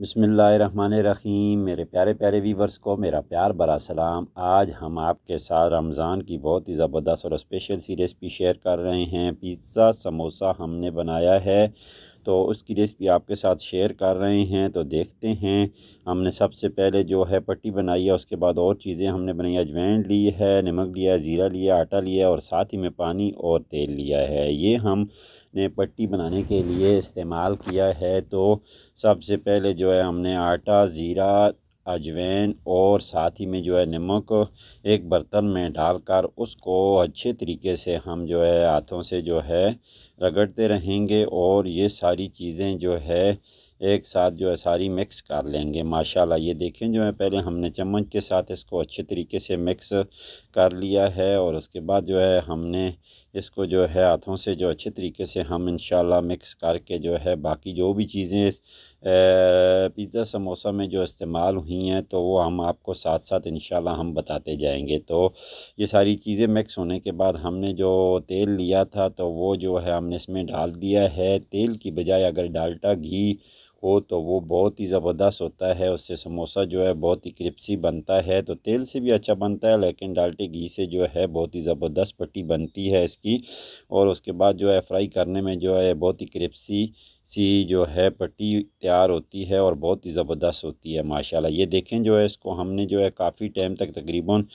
बसमीम मेरे प्यारे प्यारे वीवर्स को मेरा प्यार बरा सलाम आज हम आपके साथ रमज़ान की बहुत ही ज़बरदस्त और स्पेशल सी रेसिपी शेयर कर रहे हैं पिज़्ज़ा समोसा हमने बनाया है तो उसकी रेसिपी आपके साथ शेयर कर रहे हैं तो देखते हैं हमने सबसे पहले जो है पट्टी बनाई है उसके बाद और चीज़ें हमने बनाई अजवैन ली है नमक लिया है ज़ीरा लिया आटा लिया और साथ ही में पानी और तेल लिया है ये हम ने पट्टी बनाने के लिए इस्तेमाल किया है तो सबसे पहले जो है हमने आटा ज़ीरा अजवैन और साथ ही में जो है नमक एक बर्तन में डालकर उसको अच्छे तरीके से हम जो है हाथों से जो है रगड़ते रहेंगे और ये सारी चीज़ें जो है एक साथ जो है सारी मिक्स कर लेंगे माशाल्लाह ये देखें जो है पहले हमने चम्मच के साथ इसको अच्छे तरीके से मिक्स कर लिया है और उसके बाद जो है हमने इसको जो है हाथों से जो अच्छे तरीके से हम इन मिक्स करके जो है बाकी जो भी चीज़ें इस पिज़्ज़ा समोसा में जो इस्तेमाल हुई हैं तो वो हम आपको साथ साथ इन हम बताते जाएंगे तो ये सारी चीज़ें मिक्स होने के बाद हमने जो तेल लिया था तो वो जो है हमने इसमें डाल दिया है तेल की बजाय अगर डालटा घी को तो वो बहुत ही ज़बरदस्त होता है उससे समोसा जो है बहुत ही क्रिप्सी बनता है तो तेल से भी अच्छा बनता है लेकिन डाल्टे घी से जो है बहुत ही ज़बरदस्त पट्टी बनती है इसकी और उसके बाद जो है फ्राई करने में जो है बहुत ही क्रिप्सी सी जो है पट्टी तैयार होती है और बहुत ही ज़बरदस्त होती है माशाला ये देखें जो है इसको हमने जो है काफ़ी टाइम तक तकरीबन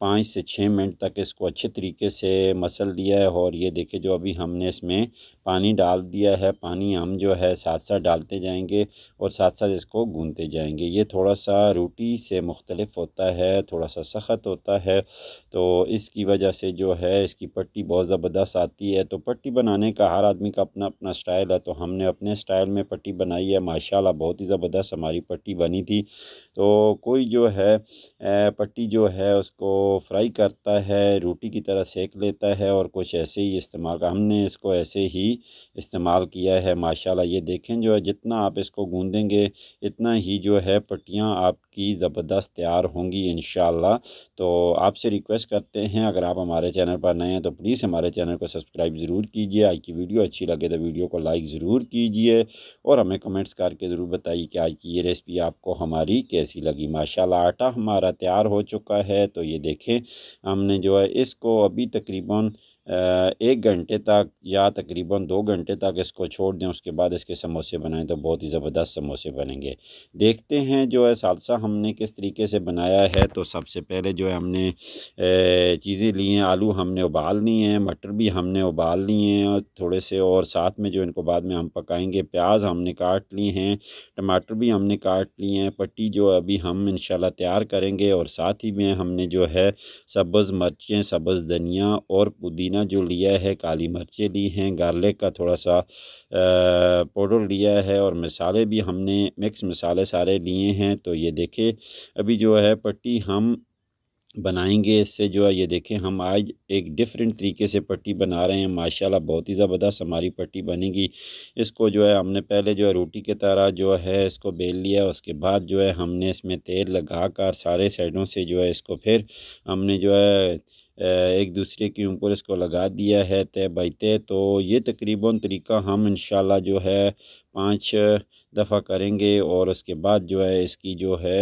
पाँच से छः मिनट तक इसको अच्छे तरीके से मसल दिया है और ये देखें जो अभी हमने इसमें पानी डाल दिया है पानी हम जो है साथ साथ डालते जाएंगे और साथ साथ इसको गूंदते जाएंगे ये थोड़ा सा रोटी से मुख्तलफ होता है थोड़ा सा सख्त होता है तो इसकी वजह से जो है इसकी पट्टी बहुत ज़बरदस्त आती है तो पट्टी बनाने का हर आदमी का अपना अपना स्टाइल है तो हमने अपने स्टाइल में पट्टी बनाई है माशाला बहुत ही ज़बरदस्त हमारी पट्टी बनी थी तो कोई जो है पट्टी जो है उसको फ्राई करता है रोटी की तरह सेक लेता है और कुछ ऐसे ही इस्तेमाल हमने इसको ऐसे ही इस्तेमाल किया है माशाल्लाह ये देखें जो है जितना आप इसको गूँधेंगे इतना ही जो है पट्टियाँ आप की ज़बरदस्त तैयार होंगी इन तो आपसे रिक्वेस्ट करते हैं अगर आप हमारे चैनल पर नए हैं तो प्लीज़ हमारे चैनल को सब्सक्राइब ज़रूर कीजिए आज की वीडियो अच्छी लगे तो वीडियो को लाइक ज़रूर कीजिए और हमें कमेंट्स करके ज़रूर बताइए कि आज की ये रेसिपी आपको हमारी कैसी लगी माशाला आटा हमारा तैयार हो चुका है तो ये देखें हमने जो है इसको अभी तकरीबन एक घंटे तक या तकरीबन दो घंटे तक इसको छोड़ दें उसके बाद इसके समोसे बनाएं तो बहुत ही ज़बरदस्त समोसे बनेंगे देखते हैं जो है सालसा हम हमने किस तरीके से बनाया है तो सबसे पहले जो है हमने चीज़ें ली हैं आलू हमने उबाल लिए हैं मटर भी हमने उबाल लिए हैं थोड़े से और साथ में जो इनको बाद में हम पकाएंगे प्याज हमने काट ली हैं टमाटर भी हमने काट लिए हैं पट्टी जो अभी हम इन तैयार करेंगे और साथ ही में हमने जो है सब्ज़ मिर्चें सब्ज़ धनिया और पुदीना जो लिया है काली मिर्चें ली हैं गार्लिक का थोड़ा सा पाउडर लिया है और मसाले भी हमने मिक्स मसाले सारे लिए हैं तो ये देखें देखें अभी जो है पट्टी हम बनाएंगे इससे जो है ये देखें हम आज एक डिफरेंट तरीके से पट्टी बना रहे हैं माशाल्लाह बहुत ही ज़बरदस्त हमारी पट्टी बनेगी इसको जो है हमने पहले जो है रोटी के तरह जो है इसको बेल लिया उसके बाद जो है हमने इसमें तेल लगा कर सारे साइडों से जो है इसको फिर हमने जो है एक दूसरे के ऊपर इसको लगा दिया है तय बाई तय तो ये तकरीबन तरीका हम इन जो है पाँच दफ़ा करेंगे और उसके बाद जो है इसकी जो है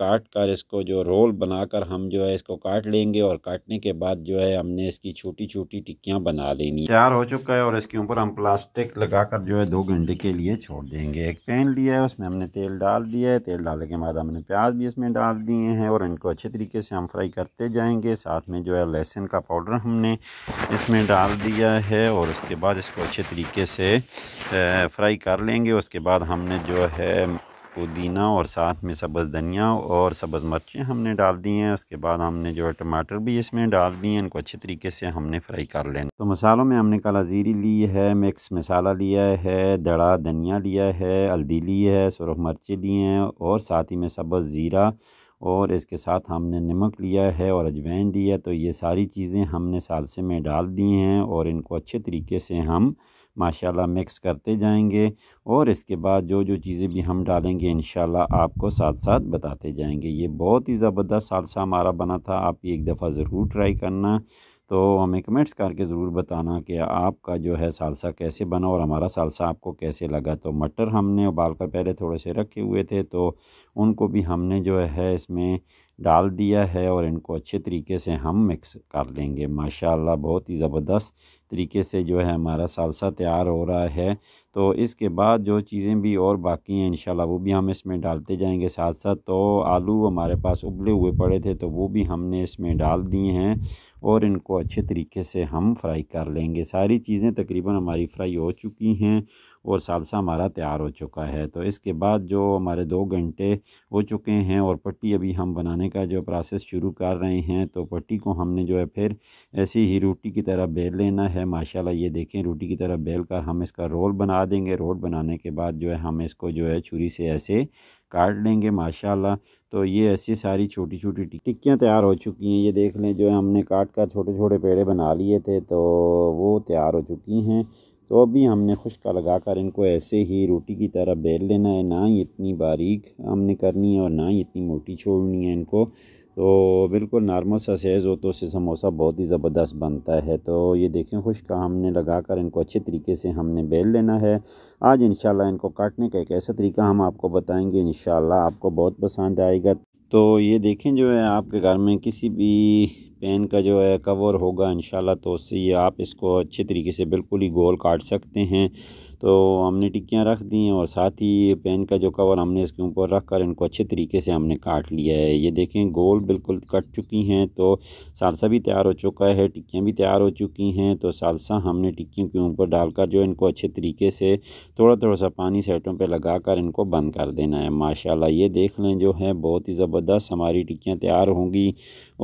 काट कर इसको जो रोल बनाकर हम जो है इसको काट लेंगे और काटने के बाद जो है हमने इसकी छोटी छोटी टिक्कियाँ बना लेनी तैयार हो चुका है और इसके ऊपर हम प्लास्टिक लगाकर जो है दो घंटे के लिए छोड़ देंगे एक पैन लिया है उसमें हमने तेल डाल दिया है तेल डालने के बाद हमने प्याज भी इसमें डाल दिए हैं और इनको अच्छे तरीके से हम फ्राई करते जाएंगे साथ में जो है लहसुन का पाउडर हमने इसमें डाल दिया है और उसके बाद इसको अच्छे तरीके से फ्राई फ्राई कर लेंगे उसके बाद हमने जो है पुदीना और साथ में सब्ज़ धनिया और सब्ज़ मिर्चें हमने डाल दी हैं उसके बाद हमने जो है टमाटर भी इसमें डाल दिए हैं इनको अच्छे तरीके से हमने फ्राई कर लेना तो मसालों में हमने काला जीरी ली है मिक्स मसाला लिया है दड़ा धनिया लिया है हल्दी ली है सुरख मिर्चें लिए हैं और साथ ही में सब्ज़ ज़ीरा और इसके साथ हमने नमक लिया है और अजवैन लिया तो ये सारी चीज़ें हमने सालसे में डाल दी हैं और इनको अच्छे तरीके से हम माशाल्लाह मिक्स करते जाएंगे और इसके बाद जो जो चीज़ें भी हम डालेंगे इन आपको साथ साथ बताते जाएंगे ये बहुत ही ज़बरदस्त सालसा हमारा बना था आप एक दफ़ा ज़रूर ट्राई करना तो हमें कमेंट्स करके ज़रूर बताना कि आपका जो है सालसा कैसे बना और हमारा सालसा आपको कैसे लगा तो मटर हमने उबाल कर पहले थोड़े से रखे हुए थे तो उनको भी हमने जो है इसमें डाल दिया है और इनको अच्छे तरीके से हम मिक्स कर लेंगे माशाल्लाह बहुत ही ज़बरदस्त तरीके से जो है हमारा सालसा तैयार हो रहा है तो इसके बाद जो चीज़ें भी और बाकी हैं इंशाल्लाह वो भी हम इसमें डालते जाएंगे साथ साथ तो आलू हमारे पास उबले हुए पड़े थे तो वो भी हमने इसमें डाल दिए हैं और इनको अच्छे तरीके से हम फ्राई कर लेंगे सारी चीज़ें तकरीबन हमारी फ्राई हो चुकी हैं और सालसा हमारा तैयार हो चुका है तो इसके बाद जो हमारे दो घंटे हो चुके हैं और पट्टी अभी हम बनाने का जो प्रोसेस शुरू कर रहे हैं तो पट्टी को हमने जो है फिर ऐसी ही रोटी की तरह बेल लेना है माशाल्लाह ये देखें रोटी की तरह बेल कर हम इसका रोल बना देंगे रोल बनाने के बाद जो है हम इसको जो है छुरी से ऐसे काट लेंगे माशाल्लाह तो ये ऐसी सारी छोटी छोटी टिक्कियाँ तैयार हो चुकी हैं ये देख लें जो है हमने काट कर छोटे छोटे पेड़े बना लिए थे तो वो तैयार हो चुकी हैं तो अभी हमने खुशका लगा कर इनको ऐसे ही रोटी की तरह बेल लेना है ना ही इतनी बारीक हमने करनी है और ना ही इतनी मोटी छोड़नी है इनको तो बिल्कुल नॉर्मल सा सेज़ हो तो उससे समोसा बहुत ही ज़बरदस्त बनता है तो ये देखें खुशका हमने लगा कर इनको अच्छे तरीके से हमने बेल लेना है आज इन इनको काटने का एक ऐसा तरीका हम आपको बताएँगे इन आपको बहुत पसंद आएगा तो ये देखें जो है आपके घर में किसी भी पेन का जो है कवर होगा इन तो उससे ये आप इसको अच्छे तरीके से बिल्कुल ही गोल काट सकते हैं तो हमने टिक्कियाँ रख दी हैं और साथ ही पेन का जो कवर हमने इसके ऊपर रख कर इनको अच्छे तरीके से हमने काट लिया है ये देखें गोल बिल्कुल कट चुकी हैं तो सालसा भी तैयार हो चुका है टिक्कियाँ भी तैयार हो चुकी हैं तो सालसा हमने टिक्कियों के ऊपर डालकर जो इनको अच्छे तरीके से थोड़ा थोड़ा सा पानी सेटों पर लगा कर इनको बंद कर देना है माशाला ये देख लें जो है बहुत ही ज़बरदस्त हमारी टिक्कियाँ तैयार होंगी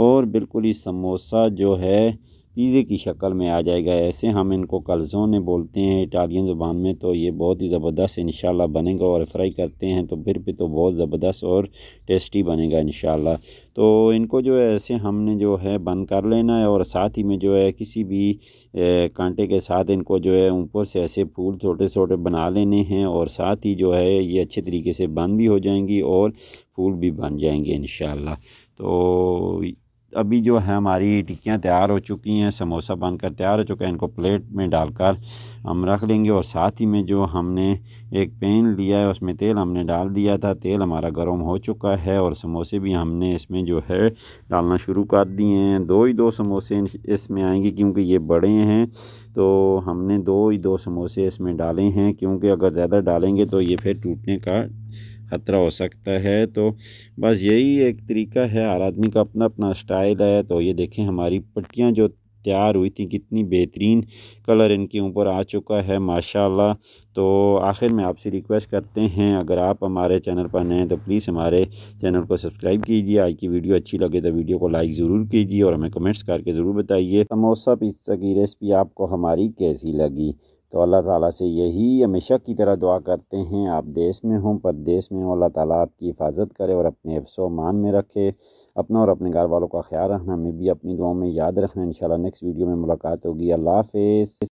और बिल्कुल ही समोसा जो है पीज़े की शक्ल में आ जाएगा ऐसे हम इनको कलजोने बोलते हैं इटालियन ज़बान में तो ये बहुत ही ज़बरदस्त इन बनेगा और फ्राई करते हैं तो फिर भी तो बहुत ज़बरदस्त और टेस्टी बनेगा इन तो इनको जो है ऐसे हमने जो है बंद कर लेना है और साथ ही में जो है किसी भी कांटे के साथ इनको जो है ऊपर से ऐसे फूल छोटे छोटे बना लेने हैं और साथ ही जो है ये अच्छे तरीके से बंद भी हो जाएंगी और फूल भी बन जाएंगे इन तो अभी जो है हमारी टिक्कियाँ तैयार हो चुकी हैं समोसा बनकर तैयार हो चुका है इनको प्लेट में डालकर हम रख लेंगे और साथ ही में जो हमने एक पेन लिया है उसमें तेल हमने डाल दिया था तेल हमारा गर्म हो चुका है और समोसे भी हमने इसमें जो है डालना शुरू कर दिए हैं दो ही दो समोसे इसमें आएंगे क्योंकि ये बड़े हैं तो हमने दो ही दो समोसे इसमें डाले हैं क्योंकि अगर ज़्यादा डालेंगे तो ये फिर टूटने का ख़तरा हो सकता है तो बस यही एक तरीका है हर आदमी का अपना अपना स्टाइल है तो ये देखें हमारी पट्टियाँ जो तैयार हुई थी कितनी बेहतरीन कलर इनके ऊपर आ चुका है माशाल्लाह तो आखिर में आपसे रिक्वेस्ट करते हैं अगर आप हमारे चैनल पर नए हैं तो प्लीज़ हमारे चैनल को सब्सक्राइब कीजिए आज की वीडियो अच्छी लगे तो वीडियो को लाइक ज़रूर कीजिए और हमें कमेंट्स करके ज़रूर बताइए समोसा पिज्ज़ा की रेसिपी आपको हमारी कैसी लगी तो अल्लाह ताला से यही हमेशा की तरह दुआ करते हैं आप देश में हों परदेश में हों अल्लाह ताला आपकी हिफाजत करे और अपने हफ्सो मान में रखे अपना और अपने घर वालों का ख्याल रखना हमें भी अपनी दुआओं में याद रखना इन नेक्स्ट वीडियो में मुलाकात होगी अल्लाह हाफ